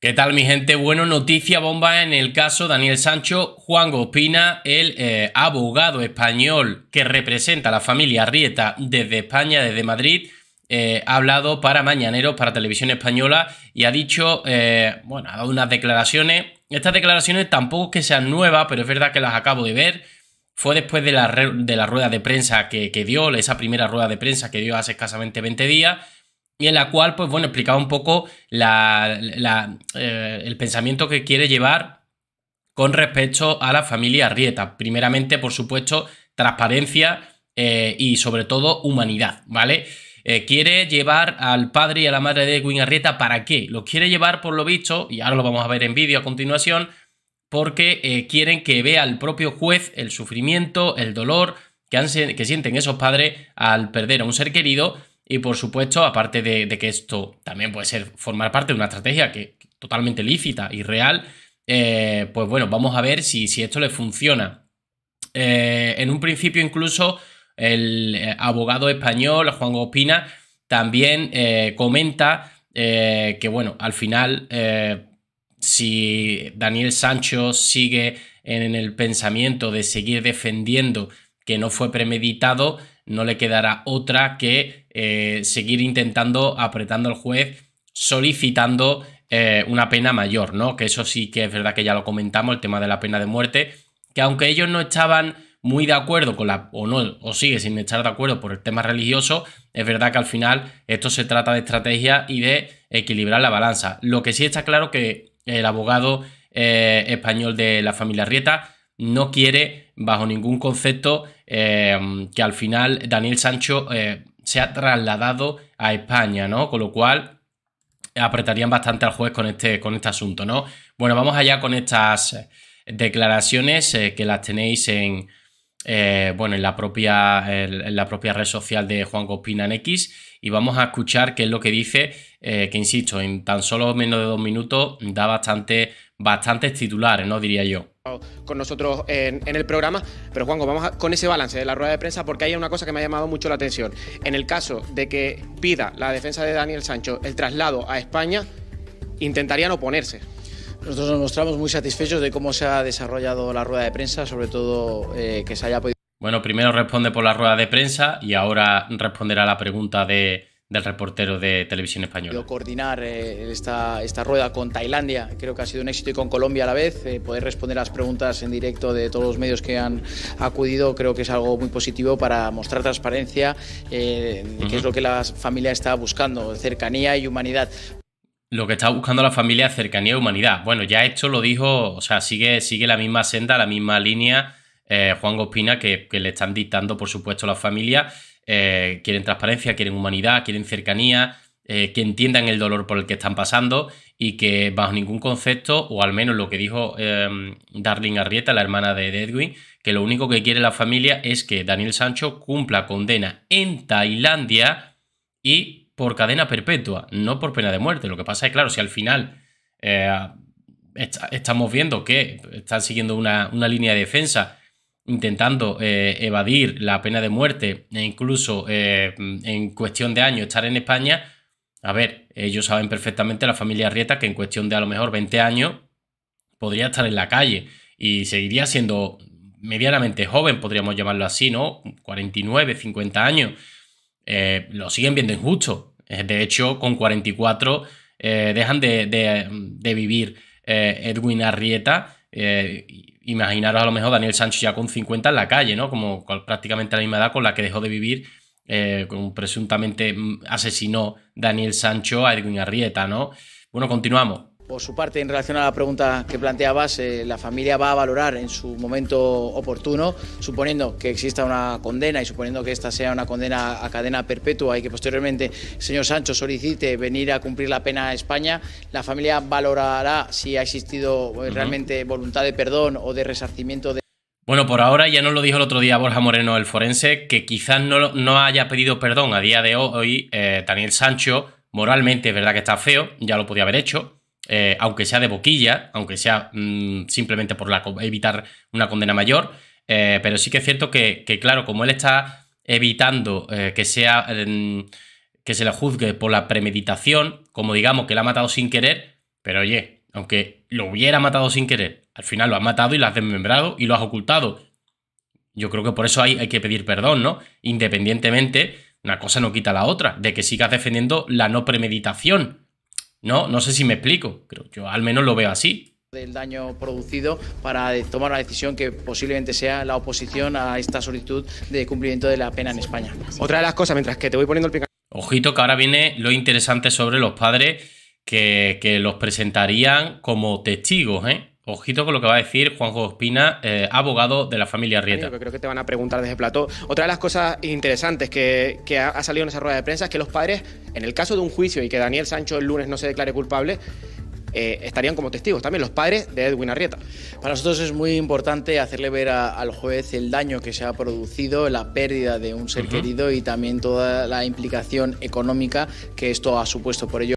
¿Qué tal mi gente? Bueno, noticia bomba en el caso Daniel Sancho, Juan Gospina, el eh, abogado español que representa a la familia Rieta desde España, desde Madrid, eh, ha hablado para Mañaneros, para Televisión Española y ha dicho, eh, bueno, ha dado unas declaraciones. Estas declaraciones tampoco que sean nuevas, pero es verdad que las acabo de ver. Fue después de la, de la rueda de prensa que, que dio, esa primera rueda de prensa que dio hace escasamente 20 días y en la cual, pues bueno, explicaba un poco eh, el pensamiento que quiere llevar con respecto a la familia Arrieta. Primeramente, por supuesto, transparencia eh, y sobre todo humanidad, ¿vale? Eh, quiere llevar al padre y a la madre de Edwin Arrieta para qué? Los quiere llevar, por lo visto, y ahora lo vamos a ver en vídeo a continuación, porque quieren que vea el propio juez el sufrimiento, el dolor que, han, que sienten esos padres al perder a un ser querido y por supuesto, aparte de, que esto también puede ser formar parte de una estrategia que totalmente lícita y real, eh, pues bueno, vamos a ver si, esto le funciona. Eh, en un principio, incluso el eh, abogado español Juan Ospina también comenta que, bueno, al final, si Daniel Sancho sigue en el pensamiento de seguir defendiendo que no fue premeditado, no le quedará otra que eh, seguir intentando, apretando al juez, solicitando eh, una pena mayor, ¿no? Que eso sí que es verdad que ya lo comentamos, el tema de la pena de muerte, que aunque ellos no estaban muy de acuerdo con la, o no, o sigue sin estar de acuerdo por el tema religioso, es verdad que al final esto se trata de estrategia y de equilibrar la balanza. Lo que sí está claro que el abogado eh, español de la familia Rieta no quiere bajo ningún concepto que al final Daniel Sancho se ha trasladado a España, ¿no? Con lo cual apretarían bastante al juez con este, con este asunto, ¿no? Bueno, vamos allá con estas declaraciones eh, que las tenéis en, eh, bueno, en, la propia, en la propia red social de Juan Gospina en X y vamos a escuchar qué es lo que dice, eh, que insisto, en tan solo menos de dos minutos da bastante, bastantes titulares, ¿no? Diría yo con nosotros en, el programa. Pero Juanjo, vamos con ese balance de la rueda de prensa porque hay una cosa que me ha llamado mucho la atención. En el caso de que pida la defensa de Daniel Sancho el traslado a España, intentarían oponerse. Nosotros nos mostramos muy satisfechos de cómo se ha desarrollado la rueda de prensa, sobre todo eh, que se haya podido... Bueno, primero responde por la rueda de prensa y ahora responderá la pregunta de, del reportero de televisión española. Coordinar eh, esta, esta, rueda con Tailandia creo que ha sido un éxito y con Colombia a la vez. Eh, poder responder las preguntas en directo de todos los medios que han acudido creo que es algo muy positivo para mostrar transparencia, eh, que es lo que la familia está buscando, cercanía y humanidad. Lo que está buscando la familia es cercanía y humanidad. Bueno, ya esto lo dijo, o sea, sigue, sigue la misma senda, la misma línea. Eh, Juan Gospina que, que le están dictando, por supuesto, la familia eh, quieren transparencia, quieren humanidad, quieren cercanía, eh, que entiendan el dolor por el que están pasando y que bajo ningún concepto, o al menos lo que dijo em, Darling Arrieta, la hermana de Edwin, que lo único que quiere la familia es que Daniel Sancho cumpla condena en Tailandia y por cadena perpetua, no por pena de muerte. Lo que pasa es, claro, si al final eh, estamos viendo que están siguiendo una línea de defensa intentando eh, evadir la pena de muerte e incluso eh, en cuestión de años estar en España, a ver, ellos saben perfectamente, la familia Rieta, que en cuestión de a lo mejor 20 años podría estar en la calle y seguiría siendo medianamente joven, podríamos llamarlo así, ¿no? 49, 50 años. Eh, lo siguen viendo injusto. De hecho, con 44 dejan de, de vivir Edwin Arrieta eh, imaginaros a lo mejor Daniel Sancho ya con 50 en la calle, ¿no? Como prácticamente la misma edad con la que dejó de vivir, eh, con, presuntamente mm, asesinó Daniel Sancho a Edwin Arrieta, ¿no? Bueno, continuamos. Por su parte, en relación a la pregunta que planteabas, eh, la familia va a valorar en su momento oportuno, suponiendo que exista una condena y suponiendo que esta sea una condena a cadena perpetua y que posteriormente el señor Sancho solicite venir a cumplir la pena a España, la familia valorará si ha existido eh, realmente voluntad de perdón o de resarcimiento de... Bueno, por ahora ya nos lo dijo el otro día Borja Moreno, el forense, que quizás no, haya pedido perdón a día de hoy eh, Daniel Sancho. Moralmente es verdad que está feo, ya lo podía haber hecho, eh, aunque sea de boquilla, aunque sea mm, simplemente por la, evitar una condena mayor, eh, pero sí que es cierto que, claro, como él está evitando eh, que sea mm, que se le juzgue por la premeditación, como digamos que la ha matado sin querer, pero oye, aunque lo hubiera matado sin querer, al final lo has matado y lo ha desmembrado y lo has ocultado. Yo creo que por eso hay que pedir perdón, ¿no? Independientemente, una cosa no quita la otra, de que sigas defendiendo la no premeditación. No, no sé si me explico, pero yo al menos lo veo así del daño producido para tomar la decisión que posiblemente sea la oposición a esta solicitud de cumplimiento de la pena en España. Otra de las cosas, mientras que te voy poniendo el picante. Ojito que ahora viene lo interesante sobre los padres que, que los presentarían como testigos, ¿eh? Ojito con lo que va a decir Juanjo Ospina, eh, abogado de la familia Rieta. Creo que te van a preguntar desde el plató. Otra de las cosas interesantes que, ha salido en esa rueda de prensa es que los padres, en el caso de un juicio y que Daniel Sancho el lunes no se declare culpable, eh, estarían como testigos también los padres de Edwin Arrieta. Para nosotros es muy importante hacerle ver al juez el daño que se ha producido, la pérdida de un ser querido y también toda la implicación económica que esto ha supuesto por ello.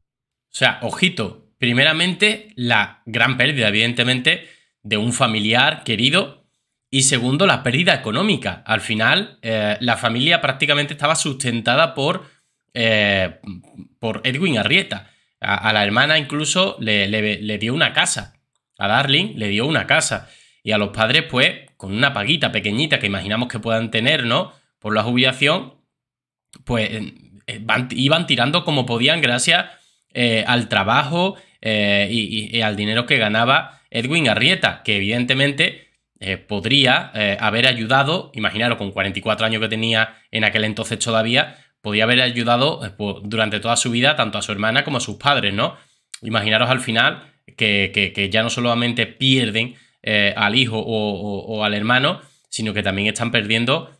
O sea, ojito, Primeramente, la gran pérdida, evidentemente, de un familiar querido. Y segundo, la pérdida económica. Al final, eh, la familia prácticamente estaba sustentada por, eh, por Edwin Arrieta. A, la hermana incluso le, dio una casa. A Darling le dio una casa. Y a los padres, pues, con una paguita pequeñita que imaginamos que puedan tener, ¿no? Por la jubilación, pues eh, iban tirando como podían gracias al trabajo eh, y, al dinero que ganaba Edwin Arrieta, que evidentemente eh, podría eh, haber ayudado, imaginaros, con 44 años que tenía en aquel entonces todavía, podía haber ayudado durante toda su vida tanto a su hermana como a sus padres, ¿no? Imaginaros al final que, ya no solamente pierden al hijo o, al hermano, sino que también están perdiendo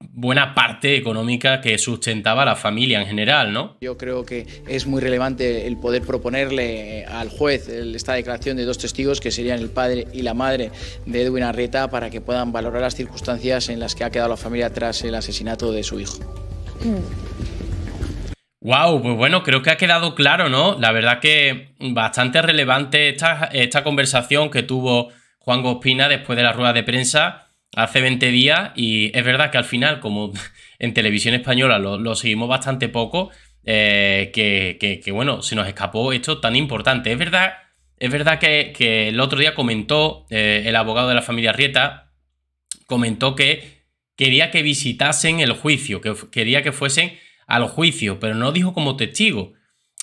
buena parte económica que sustentaba a la familia en general, ¿no? Yo creo que es muy relevante el poder proponerle eh, al juez esta declaración de dos testigos que serían el padre y la madre de Edwin Arrieta para que puedan valorar las circunstancias en las que ha quedado la familia tras el asesinato de su hijo. Wow, pues bueno, creo que ha quedado claro, ¿no? La verdad que bastante relevante esta, esta conversación que tuvo Juan Gospina después de la rueda de prensa hace 20 días y es verdad que al final, como en televisión española lo, seguimos bastante poco, eh, que, bueno, se nos escapó esto tan importante. Es verdad, es verdad que, el otro día comentó eh, el abogado de la familia Rieta, comentó que quería que visitasen el juicio, que quería que fuesen al juicio, pero no dijo como testigo.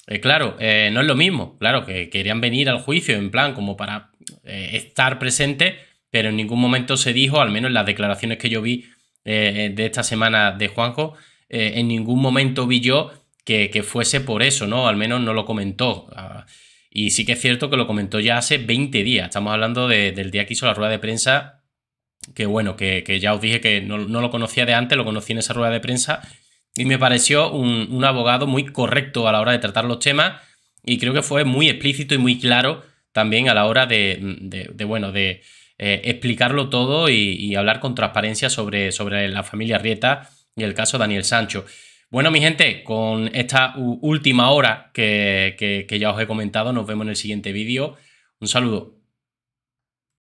Eh, claro, no es lo mismo, claro, que querían venir al juicio en plan como para estar presente pero en ningún momento se dijo, al menos en las declaraciones que yo vi eh, eh, de esta semana de Juanjo, eh, en ningún momento vi yo que, fuese por eso, ¿no? Al menos no lo comentó. Ah, y sí que es cierto que lo comentó ya hace 20 días. Estamos hablando del día que hizo la rueda de prensa, que bueno, que, ya os dije que no, lo conocía de antes, lo conocí en esa rueda de prensa y me pareció un, abogado muy correcto a la hora de tratar los temas y creo que fue muy explícito y muy claro también a la hora de bueno, de, eh, explicarlo todo y, hablar con transparencia sobre, sobre la familia Rieta y el caso Daniel Sancho. Bueno, mi gente, con esta última hora que ya os he comentado, nos vemos en el siguiente vídeo. Un saludo.